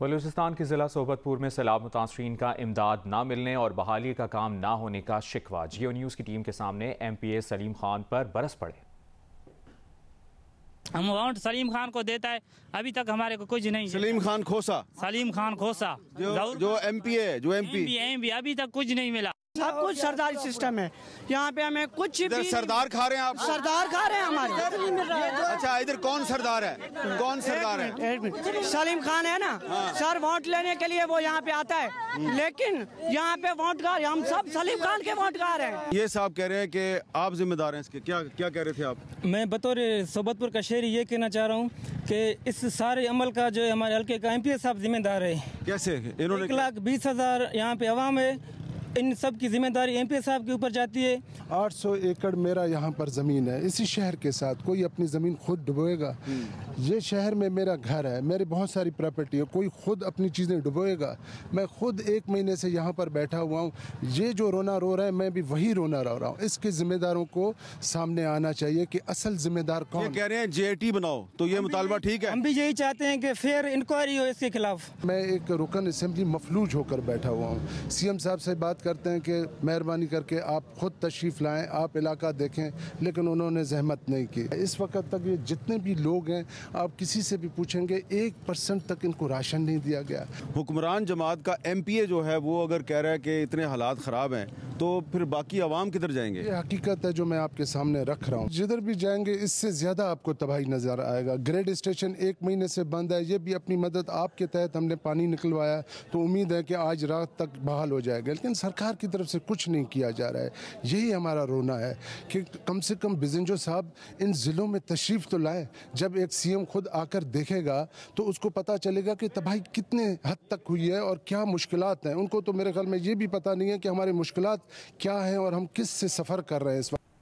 बलूचिस्तान के ज़िला सोबतपुर में सैलाब मुतासरी का इमदाद ना मिलने और बहाली का काम ना होने का शिकवा जियो न्यूज़ की टीम के सामने M P A Salim Khan पर बरस पड़े हम अमाउंट सलीम खान को देता है अभी तक हमारे को कुछ नहीं सलीम खान खोसा सलीम खान खोसा जो, एम पी ए जो एम पी अभी तक कुछ नहीं मिला सब कुछ सरदारी सिस्टम है यहाँ पे हमें कुछ इधर सरदार खा रहे हैं आप सरदार खा रहे हैं हमारे तो अच्छा इधर कौन सरदार है कौन सरदार है सलीम खान है ना हाँ। सर वोट लेने के लिए वो यहाँ पे आता है लेकिन यहाँ पे वोट गार हम सब सलीम खान के वोट गार हैं ये साहब कह रहे हैं कि आप जिम्मेदार हैं इसके क्या क्या कह रहे थे आप मैं बतौर सोबतपुर का शहरी ये कहना चाह रहा हूँ कि इस सारे अमल का जो हमारे हल्के का एम साहब जिम्मेदार है कैसे इन्होंने एक लाख बीस हज़ार यहाँ पे आवाम है इन सब की जिम्मेदारी एम साहब के ऊपर जाती है 800 एकड़ मेरा यहाँ पर ज़मीन है इसी शहर के साथ कोई अपनी ज़मीन खुद डुबोएगा हम्म। ये शहर में मेरा घर है मेरी बहुत सारी प्रॉपर्टी है कोई खुद अपनी चीज़ें डुबोएगा मैं खुद एक महीने से यहाँ पर बैठा हुआ हूँ ये जो रोना रो रहा है मैं भी वही रोना रो रहा हूँ इसके जिम्मेदारों को सामने आना चाहिए कि असल जिम्मेदार कौन कह रहे हैं जे बनाओ तो ये मुतालबा ठीक है हम भी यही चाहते हैं कि फेयर इंक्वायरी हो इसके खिलाफ मैं एक रुकन असम्बली मफलूज होकर बैठा हुआ हूँ सीएम साहब से बात करते हैं कि मेहरबानी करके आप खुद तशरीफ़ लाएँ आप इलाका देखें लेकिन उन्होंने जहमत नहीं की इस वक्त तक ये जितने भी लोग हैं आप किसी से भी पूछेंगे एक परसेंट तक इनको राशन नहीं दिया गया हुक्मरान जमात का एम पी ए जो है वो अगर कह रहा है कि इतने हालात ख़राब हैं तो फिर बाकी आवाम किधर जाएंगे ये हकीकत है जो मैं आपके सामने रख रहा हूँ जिधर भी जाएंगे इससे ज़्यादा आपको तबाही नज़र आएगा ग्रेड स्टेशन एक महीने से बंद है ये भी अपनी मदद आपके तहत हमने पानी निकलवाया तो उम्मीद है कि आज रात तक बहाल हो जाएगा लेकिन सरकार की तरफ से कुछ नहीं किया जा रहा है यही हमारा रोना है कि कम से कम बिजनजो साहब इन ज़िलों में तशरीफ़ तो लाए जब एक सी एम खुद आकर देखेगा तो उसको पता चलेगा कि तबाही कितने हद तक हुई है और क्या मुश्किल हैं उनको तो मेरे ख्याल में ये भी पता नहीं है कि हमारी मुश्किल क्या है और हम किस से सफ़र कर रहे हैं इस वक्त